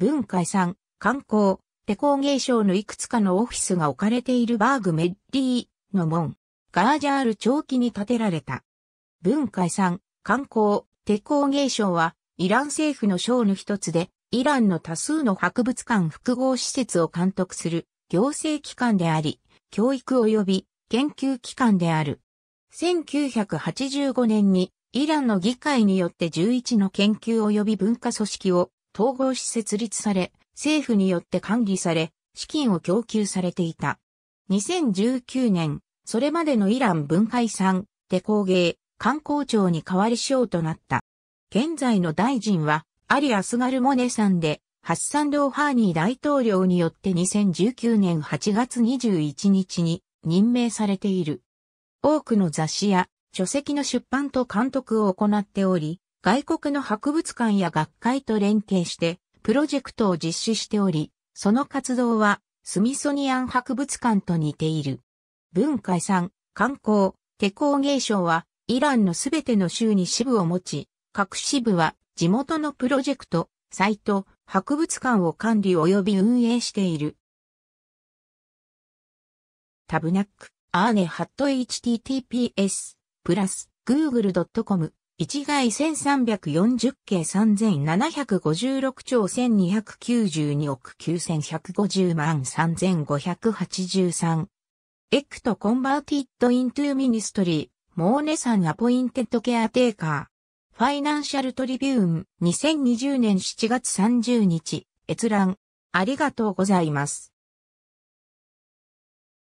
文化遺産、観光、手工芸賞のいくつかのオフィスが置かれているバーグメッリーの門、ガージャール長期に建てられた。文化遺産、観光、手工芸賞は、イラン政府の賞の一つで、イランの多数の博物館複合施設を監督する行政機関であり、教育及び研究機関である。1985年にイランの議会によって11の研究及び文化組織を統合し設立され、政府によって管理され、資金を供給されていた。2019年、それまでのイラン文化遺産、手工芸、観光庁に代わりうとなった。現在の大臣は、アリ・アスガルモネさんで、ハッサン・ローハーニー大統領によって2019年8月21日に任命されている。多くの雑誌や書籍の出版と監督を行っており、外国の博物館や学会と連携して、プロジェクトを実施しており、その活動は、スミソニアン博物館と似ている。文化遺産、観光、手工芸賞は、イランのすべての州に支部を持ち、各支部は、地元のプロジェクト、サイト、博物館を管理及び運営している。タブナック、アーネハット https、プラス、google.com 1外1340七3756兆1292億9150万3583。エクトコンバーティッドイントゥーミニストリー、モーネさんアポインテッドケアテーカー。ファイナンシャルトリビューン2020年7月30日、閲覧。ありがとうございます。